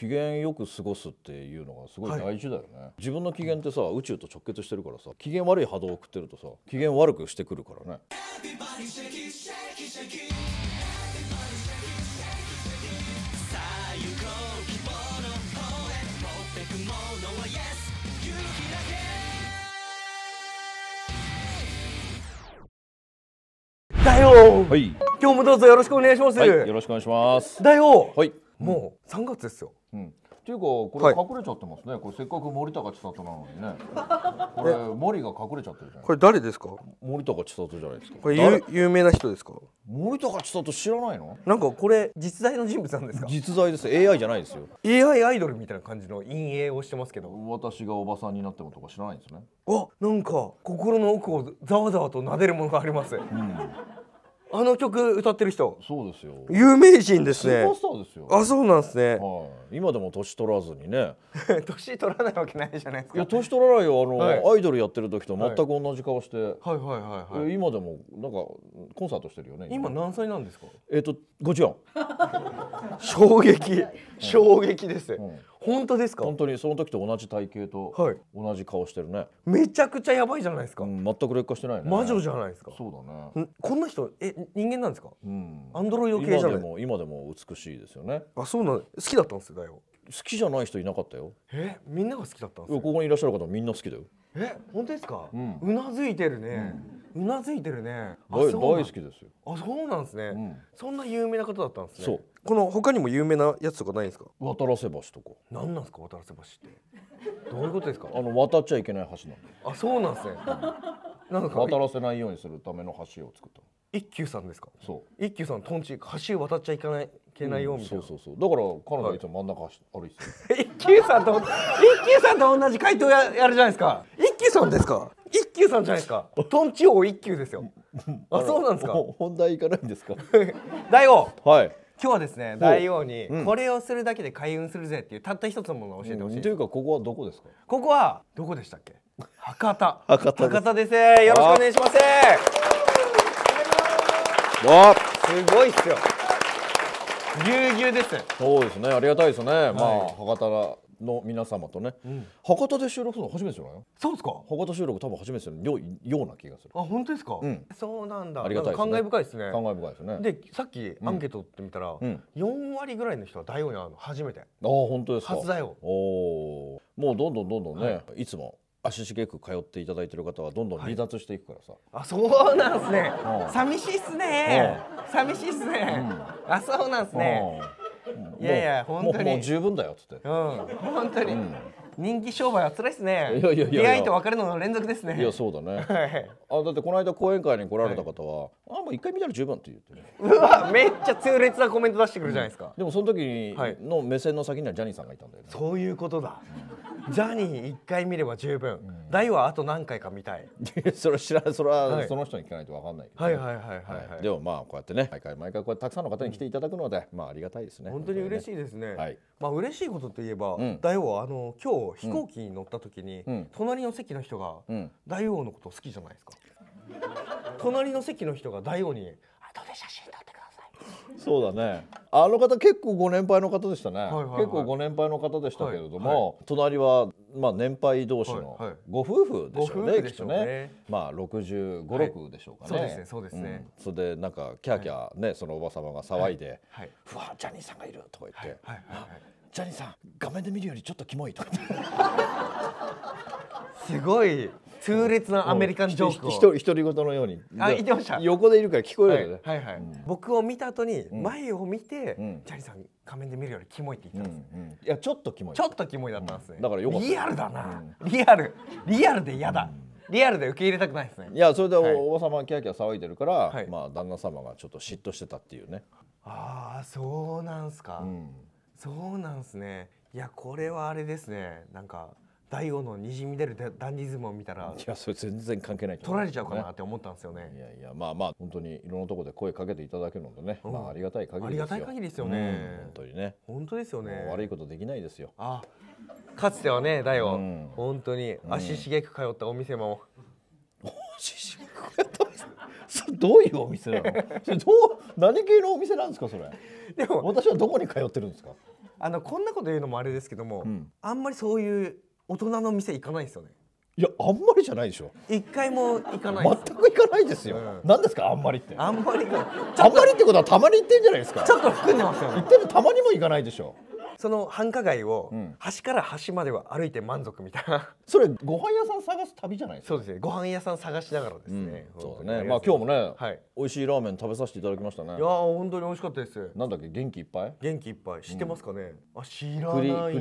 機嫌よく過ごすっていうのがすごい大事だよね、はい、自分の機嫌ってさ宇宙と直結してるからさ機嫌悪い波動を送ってるとさ機嫌悪くしてくるからねだよ、はい、今日もどうぞよろしくお願いします、はい、よろしくお願いしますだよ、はい、もう3月ですようん、っていうかこれ隠れちゃってますね、はい、これせっかく森高千里なのにね これ森が隠れちゃってるじゃないこれ誰ですか森高千里じゃないですかこれ有名な人ですか森高千里知らないのなんかこれ実在の人物なんですか実在です AI じゃないですよ AI アイドルみたいな感じの陰影をしてますけど私がおばさんになってもとか知らないんですねあなんか心の奥をざわざわと撫でるものがあります、うんあの曲歌ってる人そうですよ有名人ですねあそうなんですね、はい、今でも年取らずにね 年取らないわけないじゃないですかいや年取らないよあの、はい、アイドルやってる時と全く同じ顔して、はい、はいはいはい、はい今でもなんかコンサートしてるよね今何歳なんですかえっ、と、と54 衝撃衝撃です、うん本当ですか本当にその時と同じ体型と同じ顔してるね、はい、めちゃくちゃやばいじゃないですか、うん、全く劣化してないね魔女じゃないですかそうだねこんな人え人間なんですか、うん、アンドロイド系じゃない今でも今でも美しいですよねあそうなん好きだったんですよだよ好きじゃない人いなかったよえみんなが好きだったんですここにいらっしゃる方みんな好きだよえ本当ですか、うん、うなずいてるね、うなずいてるね大好きですよあそうなんですね、そんな有名な方だったんですねそうこの他にも有名なやつとかないんですか渡良瀬橋とか何なんですか渡良瀬橋ってどういうことですかあの渡っちゃいけない橋なんであそうなんですねなんか渡らせないようにするための橋を作った一休さんですかそう一休さんとんち橋渡っちゃいけないけないよみたいな、うん、そうそうそうだから彼女いつも真ん中歩いて一休さんと一休さんと同じ回答ややるじゃないですか一休さんですか一休さんじゃないですかとんち王一休ですよあそうなんですか本題行かないんですか 大王はい今日はですね大王にこれをするだけで開運するぜっていうたった一つのものを教えてほしい、うん、というかここはどこですかここはどこでしたっけ博多博多ですよろしくお願いしますわあすごいっすよぎゅうぎゅうですそうですねありがたいですね、はい、まあ博多の皆様とね、うん、博多で収録するの初めてじゃないそうですか博多収録多分初めてするよような気がするあ本当ですか、うん、そうなんだありがたい、ね、感慨深いですね感慨深いですねでさっきアンケート取ってみたら、うん、4割ぐらいの人は大王に会うの初めてあ本当ですか初大王おもうどんどんどんどんね、はい、いつも足しげく通っていただいている方はどんどん離脱していくからさ、はい、あそうなんですね、寂しいっすね、寂しいっすね、あそうなんですね、いやいや本当にもう十分だよっつって、うん、本当に、うん人気商売は辛いですねいやいやいや出会いと別れの連続ですねいやそうだね、はい、あだってこの間講演会に来られた方は、はい、あもう一回見たら十分って言ってねうわめっちゃ痛烈なコメント出してくるじゃないですか、うん、でもその時の目線の先にはジャニーさんがいたんだよねそういうことだ、ジャニー一回見れば十分、うん、大はあと何回か見たいそれ知らそれはその人に聞かないとわかんないけど、ね、はいはいはいはい、はい、でもまあこうやってね毎回毎回こうたくさんの方に来ていただくので、まあありがたいですね本当に嬉しいですね、はい、まあ嬉しいことといえば、大はあの今日飛行機に乗った時に、隣の席の人が大王のこと好きじゃないですか、隣の席の人が大王に後で写真撮ってくださいそうだねあの方結構ご年配の方でしたね、はいはいはい、結構ご年配の方でしたけれども、はいはい、隣はまあ年配同士のご夫婦でしょうね、はいはい、きっとね、まあ6 5 6でしょうかね、そうですねそうですね、うん、それでなんかキャーキャーね、そのおば様が騒いで「ふわジャニーさんがいる」とか言って「はいはいはいジャニーさん画面で見るよりちょっとキモいと すごい痛烈なアメリカンジョークを人り言のようにあ言ってました横でいるから聞こえるよね、はい、はいはい僕を見た後に前を見て、ジャニーさん画面で見るよりキモいって言ったんです、いやちょっとキモいちょっとキモいだったんですね、だからよかったリアルだな、リアルリアルで嫌だ、リアルで受け入れたくないですねいやそれでお,、王様まキャキャ騒いでるから、まあ旦那様がちょっと嫉妬してたっていうねああそうなんすか、うんそうなんですねいやこれはあれですねなんか大悟のにじみ出るダンディズムを見たらいやそれ全然関係ない、ね、取られちゃうかなって思ったんですよねいやいやまあまあ本当にいろんなところで声かけていただけるのでね、うん、まあありがたい限りありがたい限りですよね、うん、本当にね本当ですよね悪いことできないですよあかつてはね大悟、うん、本当に足しげく通ったお店も、うん、足しげく通ったそれどういうお店なのそれどう何系のお店なんですかそれでも私はどこに通ってるんですかあのこんなこと言うのもあれですけども、うん、あんまりそういう大人の店行かないですよねいやあんまりじゃないでしょ一回も行かない全く行かないですよ、うん、何ですかあんまりってあんまりあんまりってことはたまに行ってんじゃないですかちょっと含んでますよ、ね、行ってるたまにも行かないでしょその繁華街を端から端までは歩いて満足みたいな、それご飯屋さん探す旅じゃないですかそうですねご飯屋さん探しながらですね、うん、そうねまあ今日もね、はい、美味しいラーメン食べさせていただきましたねいや本当に美味しかったですなんだっけ元気いっぱい元気いっぱい知ってますかね、うん、あ知らないんだク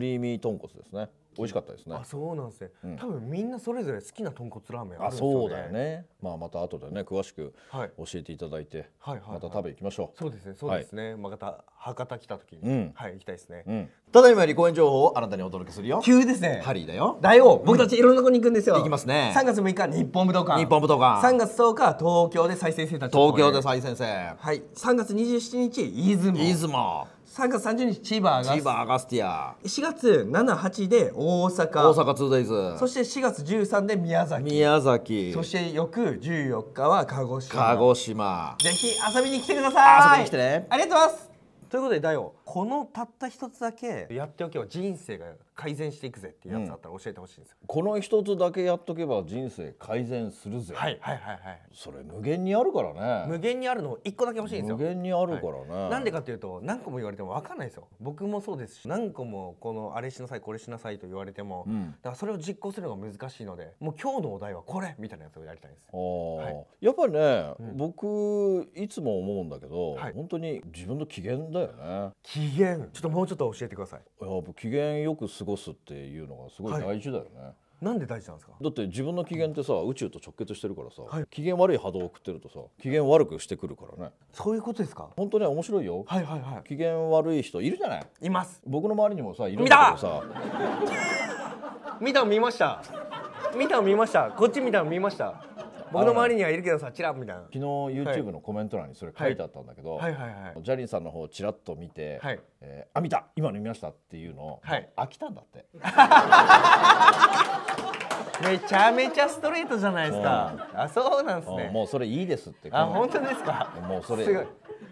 リーミー豚骨ですね美味しかったですねあそうなんですね、うん、多分みんなそれぞれ好きな豚骨ラーメンあるんですよねそうだよねまあまた後でね詳しく教えていただいて、はい、また食べ行きましょう、はいはいはい、そうですねそうですね、はい、また博多来た時に、うん、はい行きたいですね、うん、ただいまより公演情報をあなたにお届けするよ急ですねハリーだよ大王僕たちいろんなとこに行くんですよ、行きますね3月6日日本武道館日本武道館3月10日東京で再生生たち東京で再生生はい3月27日出雲出雲3月30日千葉アガス千葉アガスティア4月78で大阪大阪 2days そして4月13で宮崎宮崎そして翌14日は鹿児島鹿児島ぜひ遊びに来てください遊びに来てねありがとうございますということでだよこのたった一つだけやっておけば人生が改善していくぜっていうやつあったら教えてほしいんですよ、うん、この一つだけやっとけば人生改善するぜはいはいはいはいそれ無限にあるからね無限にあるの一個だけ欲しいんですよ無限にあるからね、はい、なんでかっていうと何個も言われても分かんないですよ僕もそうですし何個もこのあれしなさいこれしなさいと言われても、うん、だからそれを実行するのが難しいのでもう今日のお題はこれみたいなやつをやりたいです、はい、やっぱりね、うん、僕いつも思うんだけど、はい、本当に自分の機嫌だよね機嫌ちょっともうちょっと教えてくださいいやっぱ機嫌よく過ごすっていうのがすごい大事だよね、はい、なんで大事なんですかだって自分の機嫌ってさ宇宙と直結してるからさ、はい、機嫌悪い波動を送ってるとさ機嫌悪くしてくるからねそういうことですか本当ね面白いよはいはいはい機嫌悪い人いるじゃないいます僕の周りにもさいるんだけどさ見た見ました見た見ましたこっち見た見ました僕の周りにはいるけどさチラッみたいな昨日 YouTube のコメント欄にそれ書いてあったんだけど、はいはいジャニーさんの方をチラッと見て「はいえー、あ見た今の見ました」っていうのを、はい、飽きたんだって。めちゃめちゃストレートじゃないですか。あ、そうなんですね。もうそれいいですって。あ、本当ですか。もうそれ。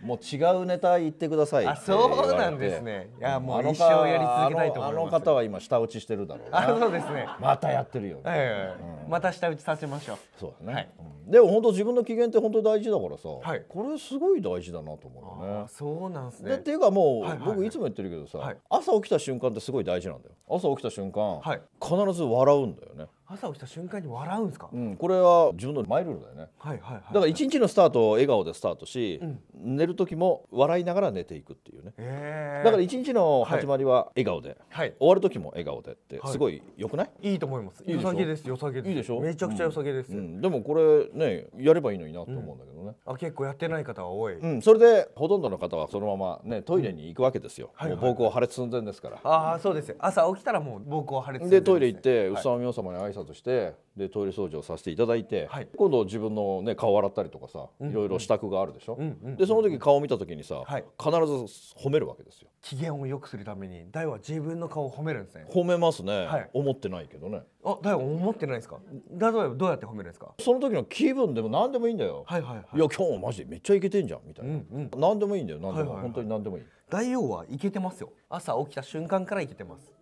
もう違うネタ言ってくださいあそうなんですねいやもう一生やり続けたいと思いますあの方は今下打ちしてるだろうあそうですねまたやってるよ、はまた下打ちさせましょうそうだね、でも本当自分の機嫌って本当大事だからさ、はい、これすごい大事だなと思うよねそうなんですねっていうかもう、僕いつも言ってるけどさ、朝起きた瞬間ってすごい大事なんだよ朝起きた瞬間、はい、必ず笑うんだよね朝起きた瞬間に笑うんですか、うん、これは自分のマイルールだよね、はいはいはい、だから一日のスタートを笑顔でスタートし、うん、寝る時も笑いながら寝ていくっていうね、えー、だから一日の始まりは笑顔で、はい、終わる時も笑顔でってすごい良くない、はい、い、いと思いますよさげですよさげですいいでしょめちゃくちゃよさげです、うんうん、でもこれねやればいいのになと思うんだけどね、うん、あ結構やってない方は多い、うん、それでほとんどの方はそのままねトイレに行くわけですよ、はいもう膀胱破裂寸前ですからああそうです朝起きたらもう膀胱破裂で、ねで、トイレ行って宇佐美王様に挨拶してでトイレ掃除をさせていただいて、はい、今度自分の、ね、顔洗ったりとかさ、いろいろ支度があるでしょ、うんうん、でその時顔を見た時にさ、はい、必ず褒めるわけですよ機嫌を良くするために大は自分の顔を褒めるんですね褒めますね、はい、思ってないけどねあ大は思ってないですか大えばどうやって褒めるんですかその時の気分でも何でもいいんだよ、はいはいはい、いや今日もマジでめっちゃイケてんじゃんみたいな、うんうん、何でもいいんだよ何でも、はいはいはい、本当に何でもいい大王はイケてますよ朝起きた瞬間からイケてます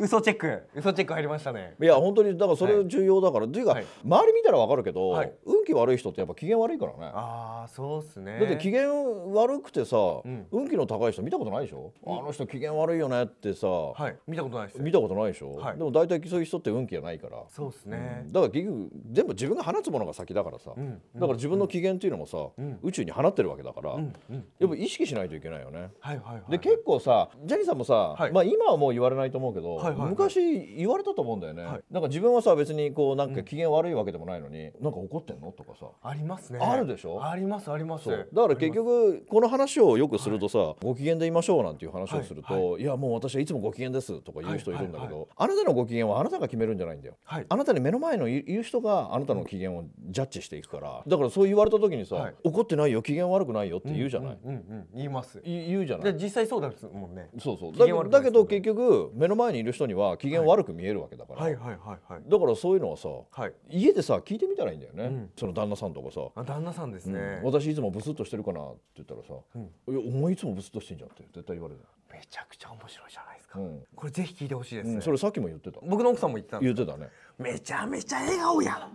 嘘チェック嘘チェック入りましたねいや本当にだからそれ重要だから、はい、というか、はい、周り見たらわかるけど、はい、運気悪い人ってやっぱ機嫌悪いからねああそうっすねだって機嫌悪くてさ、うん、運気の高い人見たことないでしょ、うん、あの人機嫌悪いよねってさ、見たことない見たことないでしょ、はい、でも大体そういう人って運気がないからそうっすね、うん、だから結局全部自分が放つものが先だからさ、だから自分の機嫌っていうのもさ、宇宙に放ってるわけだから、やっぱ意識しないといけないよね、はいはいはい、で結構さジャニーさんもさ、まあ今はもう言われないと思うけど、はいはい、昔言われたと思うんだよね、はい、なんか自分はさ別にこうなんか機嫌悪いわけでもないのに、うん、なんか怒ってんのとかさありますねあるでしょありますありますだから結局この話をよくするとさ、はい、ご機嫌でいましょうなんていう話をすると、はい、いやもう私はいつもご機嫌ですとか言う人いるんだけど、あなたのご機嫌はあなたが決めるんじゃないんだよ、あなたに目の前の言う人があなたの機嫌をジャッジしていくからだからそう言われた時にさ、怒ってないよ機嫌悪くないよって言うじゃない、うんうんうん、言います言うじゃない実際そうだもんねそうそうだけど結局目の前にいる人人には機嫌悪く見えるわけだから、はい、はいはいはいだからそういうのはさ、はい、家でさ聞いてみたらいいんだよね、うん、その旦那さんとかさあ旦那さんですね、うん、私いつもブスッとしてるかなって言ったらさ「うん、いやお前いつもブスッとしてんじゃん」って絶対言われるめちゃくちゃ面白いじゃないか、うん、これぜひ聞いてほしいです、ねうん、それさっきも言ってた僕の奥さんも言ってた言ってたねめちゃめちゃ笑顔や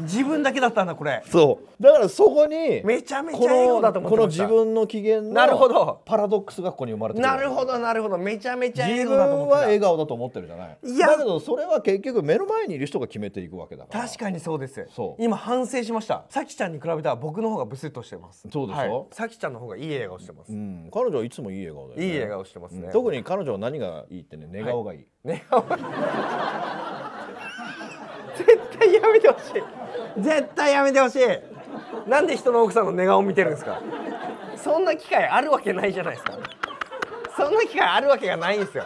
自分だけだったんだこれそうだからそこにめちゃめちゃ笑顔だと思ってこの自分の機嫌なるほどパラドックスがここに生まれてなるほどなるほどめちゃめちゃ自分は笑顔だと思ってるじゃないいやだけどそれは結局目の前にいる人が決めていくわけだから確かにそうです今反省しましたさきちゃんに比べたら僕の方がブスッとしてますそうでしょ、はい、さきちゃんの方がいい笑顔してます、うん、彼女はいつもいい笑顔だよ、ね、いい笑顔してますね、うん、特に彼女女は何がいいってね寝顔がいい、寝顔絶対やめてほしい絶対やめてほしいなんで人の奥さんの寝顔を見てるんですかそんな機会あるわけないじゃないですかそんな機会あるわけがないんですよ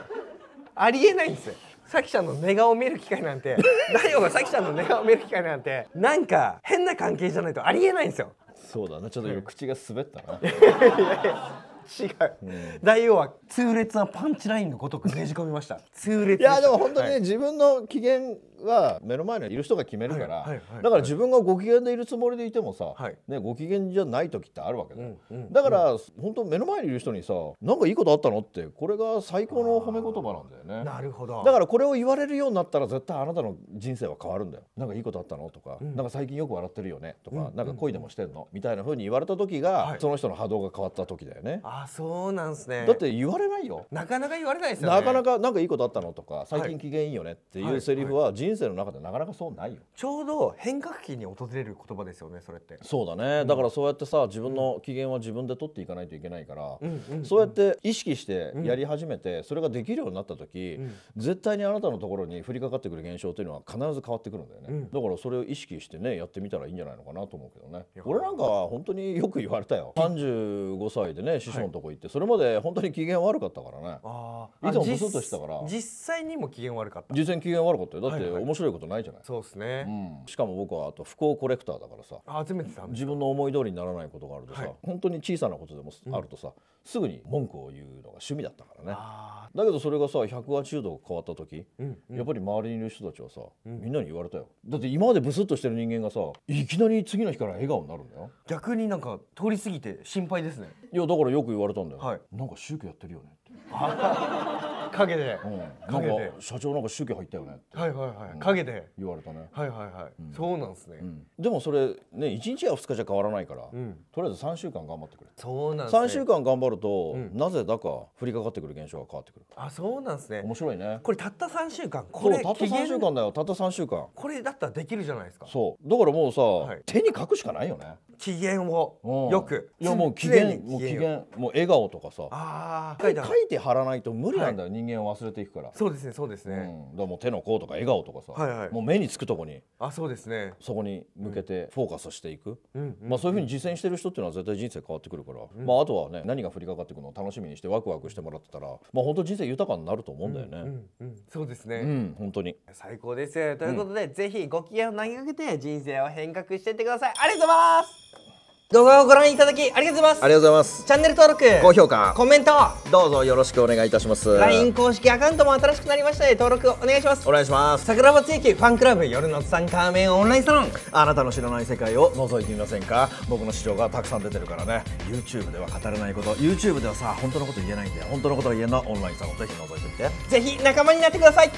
ありえないんですよさきちゃんの寝顔を見る機会なんて大悟がさきちゃんの寝顔を見る機会なんてなんか変な関係じゃないとありえないんですよそうだなちょっと口が滑ったな、うん違う、うん、大王は痛烈なパンチラインのごとくねじ込みました痛烈いやでも本当にね、はい、自分の機嫌は目の前にいる人が決めるから、はいはい、だから自分がご機嫌でいるつもりでいてもさ、ね、ご機嫌じゃない時ってあるわけだうんうん、だから、本当目の前にいる人にさなんかいいことあったのってこれが最高の褒め言葉なんだよねなるほどだからこれを言われるようになったら絶対あなたの人生は変わるんだよなんかいいことあったのとか、うん、なんか最近よく笑ってるよねとか、うん、なんか恋でもしてんの、みたいなふうに言われた時が、その人の波動が変わった時だよねああそうなんですねだって言われないよなかなか言われないですよ、ね、なかなかなんかいいことあったのとか最近機嫌いいよねっていうセリフは人生の中でなかなかそうないよ、ちょうど変革期に訪れる言葉ですよねそれってそうだね、うん、だからそうやってさ自分の機嫌は自分で取っていかないといけないから、うんうんうん、そうやって意識してやり始めて、うん、それができるようになった時、うん、絶対にあなたのところに降りかかってくる現象というのは必ず変わってくるんだよね、だからそれを意識してねやってみたらいいんじゃないのかなと思うけどね俺なんかは本当によく言われたよ35歳でね師匠のとこ行ってそれまで本当に機嫌悪かったからねああいつもブスッとしたから実際にも機嫌悪かった実際に機嫌悪かったよだって面白いことないじゃない、そうですね、うん、しかも僕はあと不幸コレクターだからさ集めてた自分の思い通りにならないことがあるとさ、はい、本当に小さなことでもあるとさ、うんすぐに文句を言うのが趣味だったからねだけどそれがさ180度変わった時、うんうん、やっぱり周りにいる人たちはさ、うん、みんなに言われたよだって今までブスッとしてる人間がさいきなり次の日から笑顔になるんだよ逆になんか通り過ぎて心配ですねいやだからよく言われたんだよ、はい、なんか宗教やってるよねって 陰で、うん、なんか社長なんか宗教入ったよねってはいはいはい、うん、陰で言われたねはいはいはい、うん、そうなんですね、でもそれね1日や2日じゃ変わらないから、とりあえず3週間頑張ってくれそうなん、ね、3週間頑張ると、なぜだか降りかかってくる現象が変わってくるあそうなんですね面白いねこれたった3週間これたった3週間だよたった3週間これだったらできるじゃないですかそうだからもうさ、はい、手に書くしかないよね機嫌をよくいやもう機嫌もう機嫌もう笑顔とかさあ書いて貼らないと無理なんだよ、はい、人間を忘れていくからそうですねそうですね、うん、だもう手の甲とか笑顔とかさ、はいはい、もう目につくとこにあそうですねそこに向けてフォーカスしていく、うん、まあ、そういうふうに実践してる人っていうのは絶対人生変わってくるから、うん、まあ、あとはね何が降りかかってくるのを楽しみにしてワクワクしてもらってたら、まあ本当人生豊かになると思うんだよね、うんうん、そうですね、うん、本当に最高ですということで、ぜひご機嫌を投げかけて人生を変革していってくださいありがとうございます動画をご覧いただきありがとうございますありがとうございますチャンネル登録高評価コメントどうぞよろしくお願いいたします LINE 公式アカウントも新しくなりましたので登録お願いしますお願いします桜庭地域ファンクラブ夜のツタンカーメンオンラインサロンあなたの知らない世界を覗いてみませんか僕の市場がたくさん出てるからね YouTube では語れないこと YouTube ではさ本当のこと言えないんで本当のことは言えないオンラインサロンぜひ覗いてみてぜひ仲間になってください